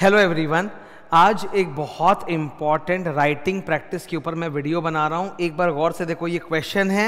hello everyone आज एक बहुत इंपॉर्टेंट राइटिंग प्रैक्टिस के ऊपर मैं वीडियो बना रहा हूँ एक बार गौर से देखो ये क्वेश्चन है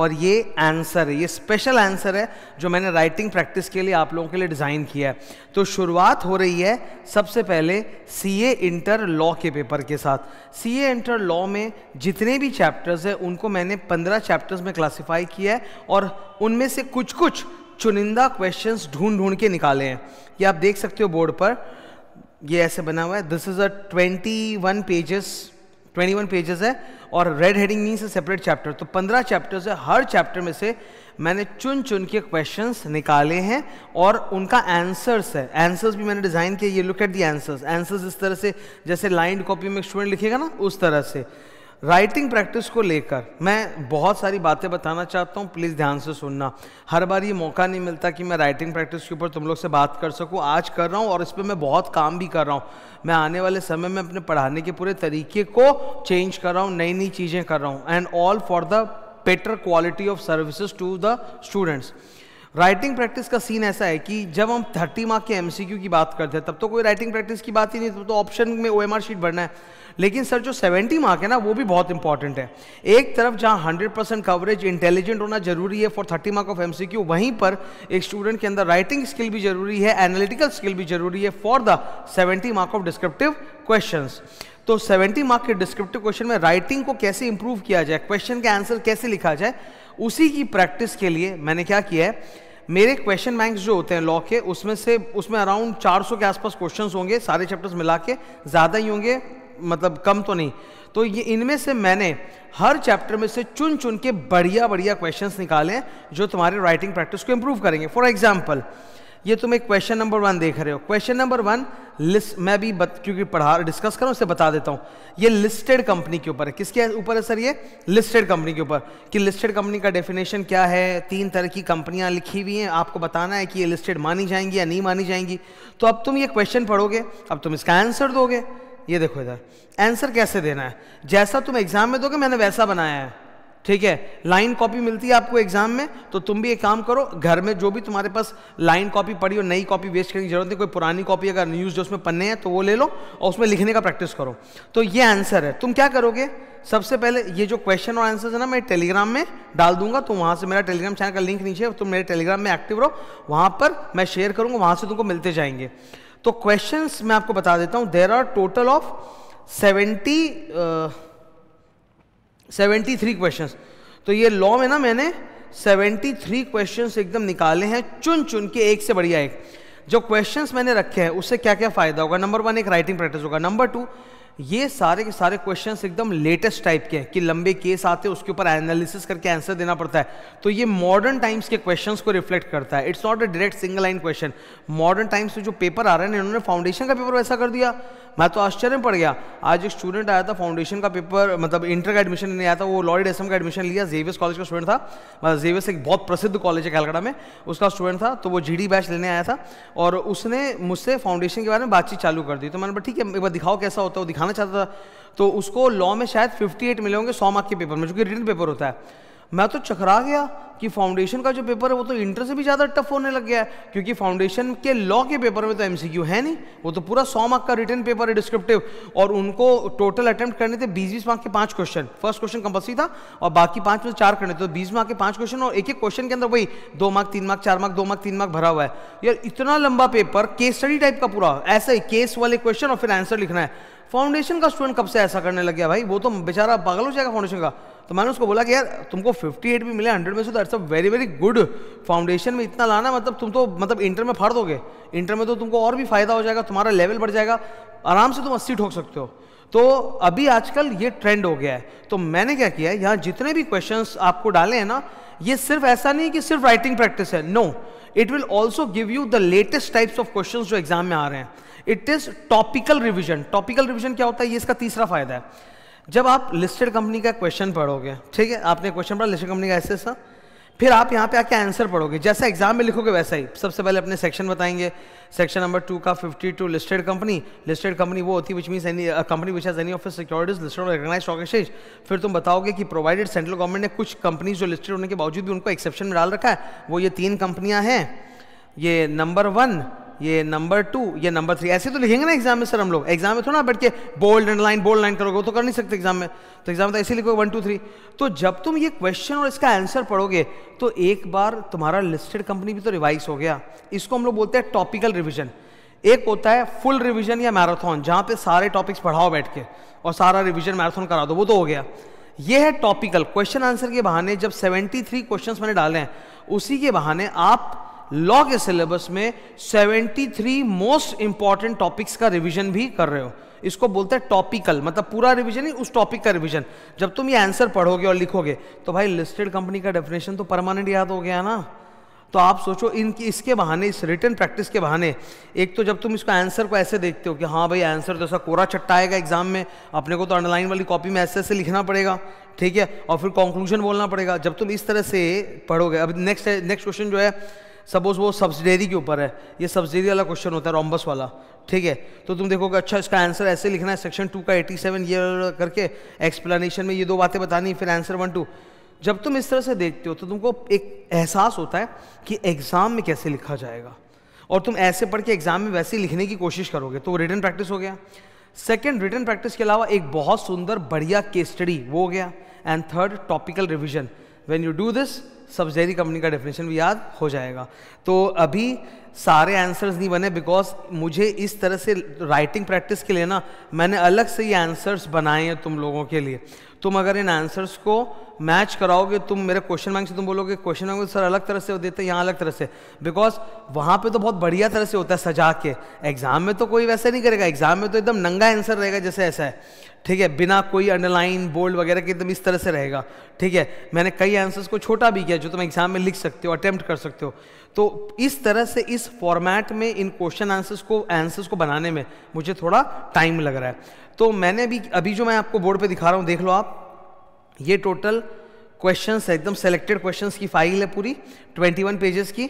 और ये आंसर है ये स्पेशल आंसर है जो मैंने राइटिंग प्रैक्टिस के लिए आप लोगों के लिए डिज़ाइन किया है तो शुरुआत हो रही है सबसे पहले सी ए इंटर लॉ के पेपर के साथ सी ए इंटर लॉ में जितने भी चैप्टर्स हैं उनको मैंने पंद्रह चैप्टर्स में क्लासीफाई किया है और उनमें से कुछ कुछ चुनिंदा क्वेश्चंस ढूंढ ढूंढ के निकाले हैं ये आप देख सकते हो बोर्ड पर ये ऐसे बना हुआ है this is a 21 pages 21 pages है और red heading means separate chapter तो 15 चैप्टर्स है हर चैप्टर में से मैंने चुन चुन के क्वेश्चंस निकाले हैं और उनका आंसर्स है आंसर्स भी मैंने डिज़ाइन किए ये look at the answers answers इस तरह से जैसे लाइंड कॉपी में स्टूडेंट लिखेगा ना उस तरह से राइटिंग प्रैक्टिस को लेकर मैं बहुत सारी बातें बताना चाहता हूँ प्लीज़ ध्यान से सुनना हर बार ये मौका नहीं मिलता कि मैं राइटिंग प्रैक्टिस के ऊपर तुम लोग से बात कर सकूँ आज कर रहा हूँ और इस पर मैं बहुत काम भी कर रहा हूँ मैं आने वाले समय में अपने पढ़ाने के पूरे तरीके को चेंज कर रहा हूँ नई नई चीज़ें कर रहा हूँ and all for the better quality of services to the students writing practice का सीन ऐसा है कि जब हम थर्टी मार्क के एमसीक्यू की बात करते हैं तब तो कोई राइटिंग प्रैक्टिस की बात ही नहीं तब तो ऑप्शन में ओएमआर शीट भरना है लेकिन सर जो सेवेंटी मार्क है ना वो भी बहुत इंपॉर्टेंट है एक तरफ जहाँ हंड्रेड परसेंट कवरेज इंटेलिजेंट होना जरूरी है for thirty mark of MCQ वहीं पर एक स्टूडेंट के अंदर राइटिंग स्किल भी जरूरी है एनालिटिकल स्किल भी जरूरी है for the seventy mark of descriptive question तो सेवेंटी मार्क के डिस्क्रिप्टिव क्वेश्चन में राइटिंग को कैसे इंप्रूव किया जाए क्वेश्चन का आंसर कैसे लिखा जाए उसी की प्रैक्टिस के लिए मैंने क्या किया है मेरे क्वेश्चन बैंक्स जो होते हैं लॉ के उसमें से उसमें अराउंड 400 के आसपास क्वेश्चंस होंगे सारे चैप्टर्स मिला के ज़्यादा ही होंगे मतलब कम तो नहीं तो ये इनमें से मैंने हर चैप्टर में से चुन चुन के बढ़िया बढ़िया क्वेश्चंस निकाले जो तुम्हारे राइटिंग प्रैक्टिस को इम्प्रूव करेंगे फॉर एग्जाम्पल ये तुम एक क्वेश्चन नंबर वन देख रहे हो क्वेश्चन नंबर वन लिस्ट मैं भी बत, क्योंकि पढ़ा डिस्कस करूं उससे बता देता हूं ये लिस्टेड कंपनी के ऊपर है किसके ऊपर है सर ये लिस्टेड कंपनी के ऊपर कि लिस्टेड कंपनी का डेफिनेशन क्या है तीन तरह की कंपनियां लिखी हुई हैं आपको बताना है कि ये लिस्टेड मानी जाएंगी या नहीं मानी जाएंगी तो अब तुम ये क्वेश्चन पढ़ोगे अब तुम इसका आंसर दोगे ये देखो इधर आंसर कैसे देना है जैसा तुम एग्जाम में दोगे मैंने वैसा बनाया है ठीक है लाइन कॉपी मिलती है आपको एग्जाम में तो तुम भी एक काम करो घर में जो भी तुम्हारे पास लाइन कॉपी पड़ी हो नई कॉपी वेस्ट करने की जरूरत नहीं कोई पुरानी कॉपी अगर न्यूज़ जो उसमें पन्ने हैं तो वो ले लो और उसमें लिखने का प्रैक्टिस करो तो ये आंसर है तुम क्या करोगे सबसे पहले ये जो क्वेश्चन और आंसर है ना मैं टेलीग्राम में डाल दूंगा तो वहाँ से मेरा टेलीग्राम चैनल का लिंक नीचे तुम मेरे टेलीग्राम में एक्टिव रहो वहाँ पर मैं शेयर करूँगा वहाँ से तुमको मिलते जाएंगे तो क्वेश्चन मैं आपको बता देता हूँ there are total of seventy seventy three question तो ये लॉ में ना मैंने सेवेंटी थ्री क्वेश्चन एकदम निकाले हैं चुन चुन के एक से बढ़िया एक जो क्वेश्चन मैंने रखे हैं उससे क्या क्या फ़ायदा होगा नंबर वन एक राइटिंग प्रैक्टिस होगा नंबर टू ये सारे के सारे क्वेश्चन एकदम लेटेस्ट टाइप के हैं कि लंबे केस आते हैं उसके ऊपर एनालिसिस करके आंसर देना पड़ता है तो ये मॉडर्न टाइम्स के क्वेश्चन को रिफ्लेक्ट करता है it's not a direct single line question modern times में जो पेपर आ रहे हैं इन्होंने फाउंडेशन का पेपर वैसा कर दिया मैं तो आश्चर्य में पड़ गया आज एक स्टूडेंट आया था फाउंडेशन का पेपर मतलब इंटर का एडमिशन लेने आया था वो लॉर्ड एसम का एडमिशन लिया जेवियस कॉलेज का स्टूडेंट था मतलब जेवियस एक बहुत प्रसिद्ध कॉलेज है कैलकाटा में उसका स्टूडेंट था तो वो जी बैच लेने आया था और उसने मुझसे फाउंडेशन के बारे में बातचीत चालू कर दी तो मैंने ठीक है एक बार दिखाओ कैसा होता है वो दिखाना चाहता था तो उसको लॉ में शायद एट मिले होंगे सौ मार्क के पेपर में मतलब जो कि रिटर्न पेपर होता है मैं तो चकरा गया कि फाउंडेशन का जो पेपर है वो तो इंटर से भी ज़्यादा टफ होने लग गया है क्योंकि फाउंडेशन के लॉ के पेपर में तो एमसीक्यू है नहीं वो तो पूरा सौ मार्क का रिटर्न पेपर है डिस्क्रिप्टिव और उनको टोटल अटेम्प्ट करने थे बीस बीस मार्क के पांच क्वेश्चन फर्स्ट क्वेश्चन कंपल्सरी था और बाकी पांच में चार करने थे तो बीस मार्क के पांच क्वेश्चन और एक एक क्वेश्चन के अंदर वही दो मार्क तीन मार्क चार मार्क दो मार्क तीन मार्क भरा हुआ है यार इतना लंबा पेपर केस स्टडी टाइप का पूरा ऐसे केस वाले क्वेश्चन और फिर आंसर लिखना है फाउंडेशन का स्टूडेंट कब से ऐसा करने लग गया भाई वो तो बेचारा पागल हो जाएगा फाउंडेशन का तो मैंने उसको बोला कि यार तुमको 58 भी मिले 100 में से तो that's a very very good foundation में इतना लाना मतलब तुम तो मतलब इंटर में फाड़ दोगे इंटर में तो तुमको और भी फायदा हो जाएगा तुम्हारा लेवल बढ़ जाएगा आराम से तुम अस्सी ठोक सकते हो तो अभी आजकल ये ट्रेंड हो गया है तो मैंने क्या किया है यहाँ जितने भी क्वेश्चन आपको डाले हैं ना ये सिर्फ ऐसा नहीं कि सिर्फ राइटिंग प्रैक्टिस है no it will also give you the latest types of question जो एग्जाम में आ रहे हैं it is topical revision topical revision क्या होता है ये इसका तीसरा फायदा है जब आप लिस्टेड कंपनी का क्वेश्चन पढ़ोगे ठीक है आपने क्वेश्चन पढ़ा लिस्टेड कंपनी का ऐसे ऐसा फिर आप यहाँ पे आके आंसर पढ़ोगे जैसा एग्जाम में लिखोगे वैसा ही सबसे पहले अपने सेक्शन बताएंगे सेक्शन नंबर टू का 52 लिस्टेड कंपनी लिस्टेड कंपनी वो होती है which mean any company which has any of securities listed और रिकॉग्नाइज स्टॉक एक्सचेंज फिर तुम बताओगे कि प्रोवाइडेड सेंट्रल गवर्नमेंट ने कुछ कंपनीज जो लिस्टेड होने के बावजूद भी उनको एक्सेप्शन में डाल रखा है वो ये तीन कंपनियाँ हैं ये नंबर वन ये नंबर टू ये नंबर थ्री ऐसे तो लिखेंगे ना एग्जाम में सर हम लोग एग्जाम में थोड़ा बैठ के bold and line bold line करोगे तो कर नहीं सकते एग्जाम में तो एग्जाम में तो ऐसे लिखोगे वन टू थ्री तो जब तुम ये क्वेश्चन और इसका आंसर पढ़ोगे तो एक बार तुम्हारा लिस्टेड कंपनी भी तो रिवाइज हो गया इसको हम लोग बोलते हैं टॉपिकल रिविजन एक होता है फुल रिविजन या मैराथन जहाँ पे सारे टॉपिक्स पढ़ाओ बैठ के और सारा रिविजन मैराथन करा दो वो तो हो गया ये है टॉपिकल क्वेश्चन आंसर के बहाने जब 73 क्वेश्चंस मैंने डाले हैं उसी के बहाने आप लॉ के सिलेबस में 73 मोस्ट इंपॉर्टेंट टॉपिक्स का रिवीजन भी कर रहे हो इसको बोलते हैं टॉपिकल मतलब पूरा रिवीजन ही उस टॉपिक का रिवीजन जब तुम ये आंसर पढ़ोगे और लिखोगे तो भाई लिस्टेड कंपनी का डेफिनेशन तो परमानेंट याद हो गया ना तो आप सोचो इनकी इसके बहाने इस रिटर्न प्रैक्टिस के बहाने एक तो जब तुम इसको आंसर को ऐसे देखते हो कि हाँ भाई आंसर जैसा तो कोरा चट्टा आएगा एग्जाम में अपने को तो अंडरलाइन वाली कॉपी में ऐसे ऐसे लिखना पड़ेगा ठीक है और फिर कॉन्क्लूजन बोलना पड़ेगा जब तुम इस तरह से पढ़ोगे अब नेक्स्ट नेक्स्ट क्वेश्चन जो है सपोज वो सब्सिडरी के ऊपर है ये सब्सिडरी वाला क्वेश्चन होता है रॉम्बस वाला ठीक है तो तुम देखोगे अच्छा इसका आंसर ऐसे लिखना है सेक्शन टू का एटी सेवन ये करके एक्सप्लेनेशन में ये दो बातें बतानी फिर आंसर वन टू जब तुम इस तरह से देखते हो तो तुमको एक एहसास होता है कि एग्ज़ाम में कैसे लिखा जाएगा और तुम ऐसे पढ़ के एग्ज़ाम में वैसे लिखने की कोशिश करोगे तो रिटर्न प्रैक्टिस हो गया सेकेंड रिटर्न प्रैक्टिस के अलावा एक बहुत सुंदर बढ़िया केस स्टडी वो हो गया and third topical revision when you do this subsidiary company का डेफिनेशन भी याद हो जाएगा तो अभी सारे आंसर्स नहीं बने बिकॉज मुझे इस तरह से राइटिंग प्रैक्टिस के लिए ना मैंने अलग से ये आंसर्स बनाए हैं तुम लोगों के लिए तुम अगर इन आंसर्स को मैच कराओगे तुम मेरे क्वेश्चन मार्क से तुम बोलोगे क्वेश्चन मार्क सर अलग तरह से देते हैं यहाँ अलग तरह से बिकॉज वहाँ पे तो बहुत बढ़िया तरह से होता है सजा के एग्जाम में तो कोई वैसे नहीं करेगा एग्जाम में तो एकदम नंगा आंसर रहेगा जैसे ऐसा है ठीक है बिना कोई अंडरलाइन बोल्ड वगैरह के एकदम इस तरह से रहेगा ठीक है मैंने कई आंसर्स को छोटा भी किया जो तुम एग्जाम में लिख सकते हो अटैम्प्ट कर सकते हो तो इस तरह से इस फॉर्मेट में इन क्वेश्चन आंसर्स को आंसर्स को बनाने में मुझे थोड़ा टाइम लग रहा है तो मैंने भी अभी जो मैं आपको बोर्ड पे दिखा रहा हूँ देख लो आप ये टोटल क्वेश्चंस एकदम सेलेक्टेड क्वेश्चंस की फाइल है पूरी 21 पेजेस की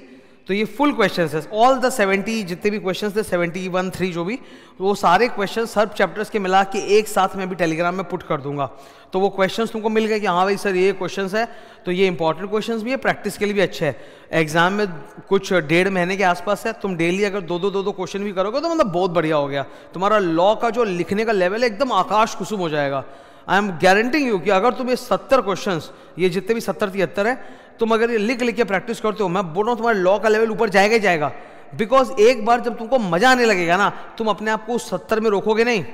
तो ये फुल क्वेश्चन है ऑल द 70 जितने भी क्वेश्चन थे 71 थ्री जो भी वो सारे क्वेश्चन हर चैप्टर्स के मिला के एक साथ में भी टेलीग्राम में पुट कर दूंगा तो वो क्वेश्चन तुमको मिल गए कि हाँ भाई सर ये क्वेश्चन है तो ये इंपॉर्टेंट क्वेश्चन भी है प्रैक्टिस के लिए भी अच्छे है एग्जाम में कुछ डेढ़ महीने के आसपास है तुम डेली अगर दो दो दो दो क्वेश्चन भी करोगे तो मतलब बहुत बढ़िया हो गया तुम्हारा लॉ का जो लिखने का लेवल है एकदम आकाश कुसुम हो जाएगा आई एम गारंटिंग यू कि अगर तुम ये सत्तर क्वेश्चन ये जितने भी सत्तर तिहत्तर है तुम अगर ये लिख लिख के प्रैक्टिस करते हो मैं बोल रहा हूँ तुम्हारे लॉ का लेवल ऊपर जाएगा ही जाएगा बिकॉज एक बार जब तुमको मजा आने लगेगा ना तुम अपने आप को सत्तर में रोकोगे नहीं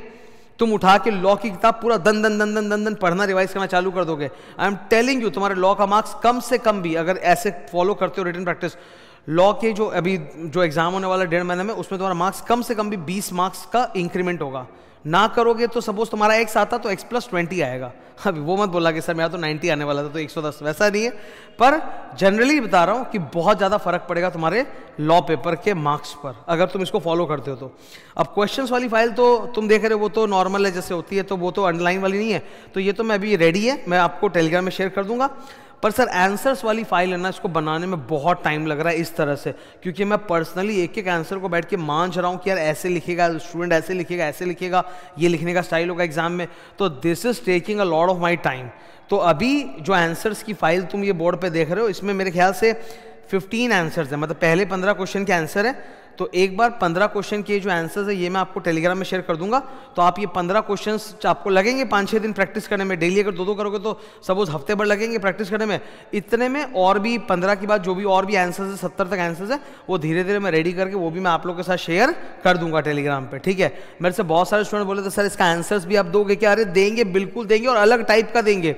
तुम उठा के लॉ की किताब पूरा दन दन दन दन दन दन पढ़ना रिवाइज करना चालू कर दोगे आई एम टेलिंग यू तुम्हारे लॉ का मार्क्स कम से कम भी अगर ऐसे फॉलो करते हो रिटर्न प्रैक्टिस लॉ के जो अभी जो एग्जाम होने वाला डेढ़ महीने में उसमें तुम्हारा मार्क्स कम से कम भी बीस मार्क्स का इंक्रीमेंट होगा ना करोगे तो सपोज तुम्हारा एक्स आता तो एक्स प्लस ट्वेंटी आएगा अभी वो मत बोला कि सर मेरा तो नाइन्टी आने वाला था तो एक सौ दस वैसा नहीं है पर जनरली बता रहा हूँ कि बहुत ज़्यादा फर्क पड़ेगा तुम्हारे लॉ पेपर के मार्क्स पर अगर तुम इसको फॉलो करते हो तो अब क्वेश्चन वाली फाइल तो तुम देख रहे हो वो तो नॉर्मल है जैसे होती है तो वो तो अंडरलाइन वाली नहीं है तो ये तो मैं अभी रेडी है मैं आपको टेलीग्राम में शेयर कर दूंगा पर सर आंसर्स वाली फाइल है ना इसको बनाने में बहुत टाइम लग रहा है इस तरह से क्योंकि मैं पर्सनली एक एक आंसर को बैठ के मान रहा हूँ कि यार ऐसे लिखेगा स्टूडेंट ऐसे लिखेगा ऐसे लिखेगा ये लिखने का स्टाइल होगा एग्जाम में तो this is taking a lot of my time तो अभी जो आंसर्स की फाइल तुम ये बोर्ड पर देख रहे हो इसमें मेरे ख्याल से फिफ्टीन आंसर्स है मतलब पहले पंद्रह क्वेश्चन के आंसर है तो एक बार पंद्रह क्वेश्चन के जो आंसर्स है ये मैं आपको टेलीग्राम में शेयर कर दूंगा तो आप ये पंद्रह क्वेश्चन आपको लगेंगे पाँच छः दिन प्रैक्टिस करने में डेली अगर दो दो करोगे तो सपोज हफ्ते भर लगेंगे प्रैक्टिस करने में इतने में और भी पंद्रह के बाद जो भी और भी आंसर्स है सत्तर तक आंसर्स है वो धीरे धीरे मैं रेडी करके वो भी मैं आप लोग के साथ शेयर कर दूंगा टेलीग्राम पर ठीक है मेरे से बहुत सारे स्टूडेंट बोले थे सर इसका आंसर्स भी आप दोगे क्या अरे देंगे बिल्कुल देंगे और अलग टाइप का देंगे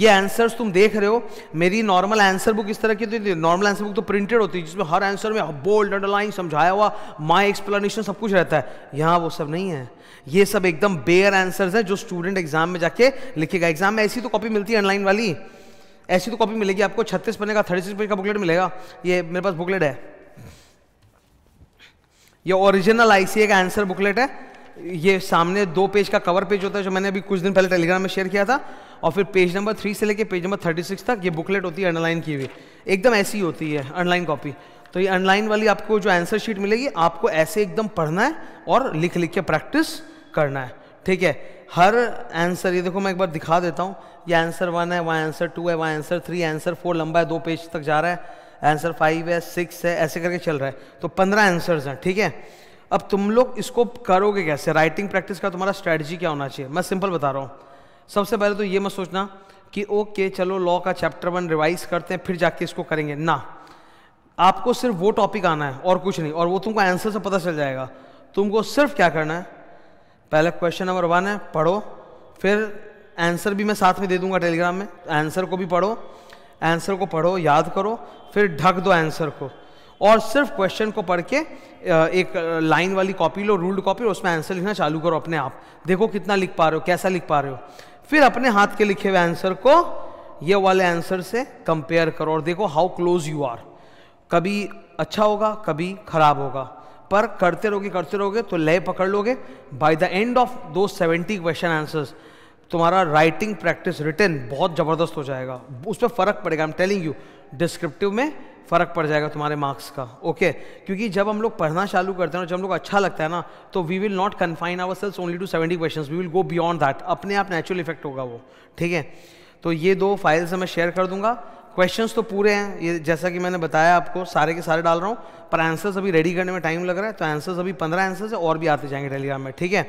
ये आंसर्स तुम देख रहे हो मेरी नॉर्मल आंसर बुक इस तरह की होती नॉर्मल आंसर बुक तो प्रिंटेड तो होती है जिसमें हर आंसर में बोल्ड अंडरलाइन समझाया हुआ माई एक्सप्लेनेशन सब कुछ रहता है यहाँ वो सब नहीं है ये सब एकदम बेयर आंसर्स हैं जो स्टूडेंट एग्जाम में जाके लिखेगा एग्जाम में ऐसी तो कॉपी मिलती है ऑनलाइन वाली ऐसी तो कॉपी मिलेगी आपको छत्तीस पन्ने का थर्टी सिक्स पेज का बुकलेट मिलेगा ये मेरे पास बुकलेट है ये ओरिजिनल आईसीए का आंसर बुकलेट है ये सामने दो पेज का कवर पेज होता है जो मैंने अभी कुछ दिन पहले टेलीग्राम में शेयर किया था और फिर पेज नंबर थ्री से लेके पेज नंबर थर्टी सिक्स तक ये बुकलेट होती है अनलाइन की हुई एकदम ऐसी होती है अनलाइन कॉपी तो ये अनलाइन वाली आपको जो आंसर शीट मिलेगी आपको ऐसे एकदम पढ़ना है और लिख लिख के प्रैक्टिस करना है ठीक है हर आंसर ये देखो मैं एक बार दिखा देता हूँ ये आंसर वन है वहाँ आंसर टू है वहाँ आंसर थ्री आंसर फोर लंबा है दो पेज तक जा रहा है आंसर फाइव है सिक्स है ऐसे करके चल रहा है तो पंद्रह आंसर्स हैं ठीक है अब तुम लोग इसको करोगे कैसे राइटिंग प्रैक्टिस का तुम्हारा स्ट्रेटजी क्या होना चाहिए मैं सिंपल बता रहा हूँ सबसे पहले तो ये मत सोचना कि ओके चलो लॉ का चैप्टर वन रिवाइज करते हैं फिर जाके इसको करेंगे ना आपको सिर्फ वो टॉपिक आना है और कुछ नहीं और वो तुमको आंसर से पता चल जाएगा तुमको सिर्फ क्या करना है पहले क्वेश्चन नंबर वन है पढ़ो फिर आंसर भी मैं साथ में दे दूंगा टेलीग्राम में आंसर को भी पढ़ो आंसर को पढ़ो याद करो फिर ढक दो आंसर को और सिर्फ क्वेश्चन को पढ़ के एक लाइन वाली कॉपी लो रूल्ड कॉपी उसमें आंसर लिखना चालू करो अपने आप देखो कितना लिख पा रहे हो कैसा लिख पा रहे हो फिर अपने हाथ के लिखे हुए आंसर को ये वाले आंसर से कंपेयर करो और देखो हाउ क्लोज यू आर कभी अच्छा होगा कभी खराब होगा पर करते रहोगे करते रहोगे तो लय पकड़ लोगे बाय द एंड ऑफ दो सेवेंटी क्वेश्चन आंसर्स तुम्हारा राइटिंग प्रैक्टिस रिटर्न बहुत ज़बरदस्त हो जाएगा उस पर फ़र्क पड़ेगा I am telling you descriptive में फ़र्क पड़ जाएगा तुम्हारे मार्क्स का ओके क्योंकि जब हम लोग पढ़ना चालू करते हैं और जब हम लोग अच्छा लगता है ना तो we will not confine our selves only to seventy question we will go beyond that अपने आप नेचुरल इफेक्ट होगा वो ठीक है तो ये दो फाइल्स मैं शेयर कर दूंगा क्वेश्चन तो पूरे हैं ये जैसा कि मैंने बताया आपको सारे के सारे डाल रहा हूँ पर आंसर्स अभी रेडी करने में टाइम लग रहा है तो आंसर्स अभी पंद्रह आंसर्स है और भी आते जाएंगे टेलीग्राम में ठीक है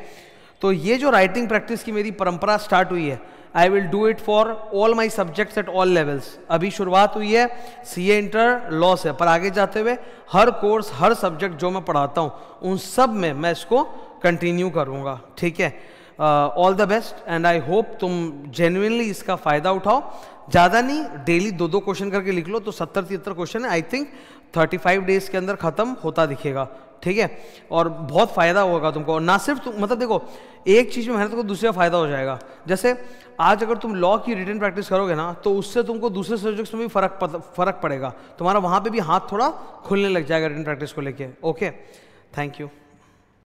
तो ये जो राइटिंग प्रैक्टिस की मेरी परंपरा स्टार्ट हुई है I will do it for all my subjects at all levels अभी शुरुआत हुई है सी ए इंटर लॉ से पर आगे जाते हुए हर कोर्स हर सब्जेक्ट जो मैं पढ़ाता हूँ उन सब में मैं इसको कंटिन्यू करूँगा ठीक है all the best and I hope तुम जेन्यनली इसका फ़ायदा उठाओ ज़्यादा नहीं डेली दो दो क्वेश्चन करके लिख लो तो सत्तर तिहत्तर क्वेश्चन है I think thirty five days के अंदर ख़त्म होता दिखेगा ठीक है और बहुत फ़ायदा होगा तुमको ना सिर्फ तुम मतलब देखो एक चीज़ में मेहनत करो दूसरे का फ़ायदा हो जाएगा जैसे आज अगर तुम लॉ की रिटर्न प्रैक्टिस करोगे ना तो उससे तुमको दूसरे सब्जेक्ट्स में भी फ़र्क फ़र्क पड़ेगा तुम्हारा वहाँ पर भी हाथ थोड़ा खुलने लग जाएगा रिटर्न प्रैक्टिस को लेके ओके थैंक यू